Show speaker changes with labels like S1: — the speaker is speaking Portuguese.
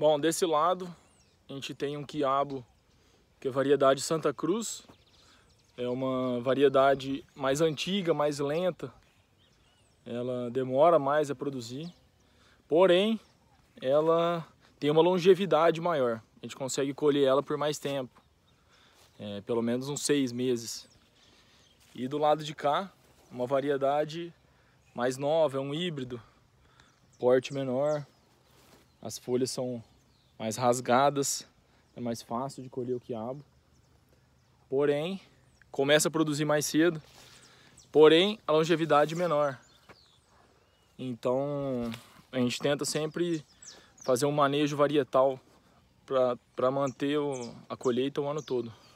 S1: Bom, desse lado a gente tem um quiabo que é a variedade Santa Cruz. É uma variedade mais antiga, mais lenta. Ela demora mais a produzir. Porém, ela tem uma longevidade maior. A gente consegue colher ela por mais tempo. É, pelo menos uns seis meses. E do lado de cá, uma variedade mais nova, é um híbrido. Porte menor, as folhas são mais rasgadas, é mais fácil de colher o quiabo. Porém, começa a produzir mais cedo, porém a longevidade é menor. Então, a gente tenta sempre fazer um manejo varietal para manter a colheita o ano todo.